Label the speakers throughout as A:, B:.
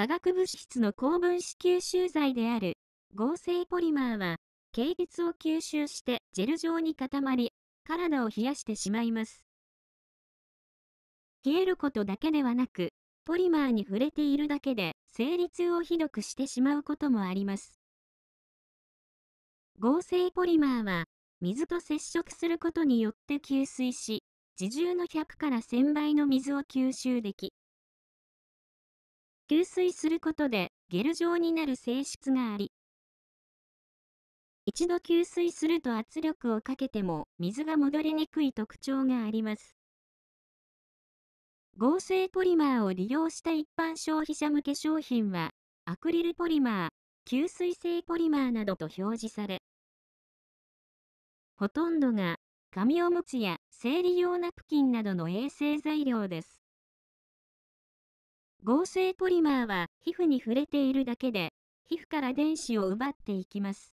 A: 化学物質の高分子吸収剤である合成ポリマーは、軽熱を吸収してジェル状に固まり、体を冷やしてしまいます。冷えることだけではなく、ポリマーに触れているだけで生理痛をひどくしてしまうこともあります。合成ポリマーは、水と接触することによって吸水し、自重の100から1000倍の水を吸収でき、吸水することでゲル状になる性質があり、一度吸水すると圧力をかけても水が戻りにくい特徴があります。合成ポリマーを利用した一般消費者向け商品は、アクリルポリマー、吸水性ポリマーなどと表示され、ほとんどが紙おむつや生理用ナプキンなどの衛生材料です。合成ポリマーは皮膚に触れているだけで、皮膚から電子を奪っていきます。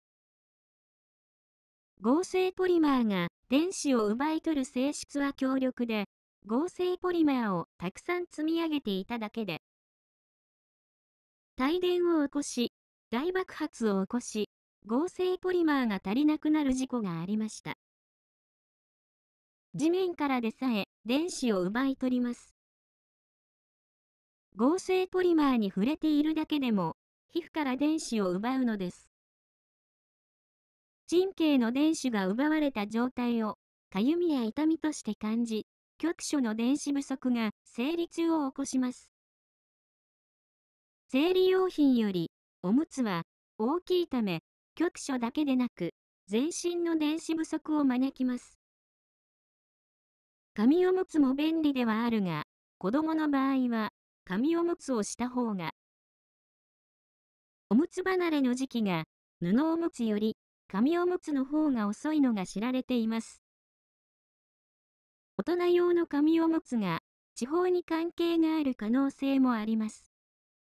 A: 合成ポリマーが電子を奪い取る性質は強力で、合成ポリマーをたくさん積み上げていただけで、帯電を起こし、大爆発を起こし、合成ポリマーが足りなくなる事故がありました。地面からでさえ電子を奪い取ります。合成ポリマーに触れているだけでも、皮膚から電子を奪うのです。神経の電子が奪われた状態を、かゆみや痛みとして感じ、局所の電子不足が生理痛を起こします。生理用品より、おむつは大きいため、局所だけでなく、全身の電子不足を招きます。紙おむつも便利ではあるが、子供の場合は、紙おむつをした方が、おむつ離れの時期が布おむつより紙おむつの方が遅いのが知られています。大人用の紙おむつが地方に関係がある可能性もあります。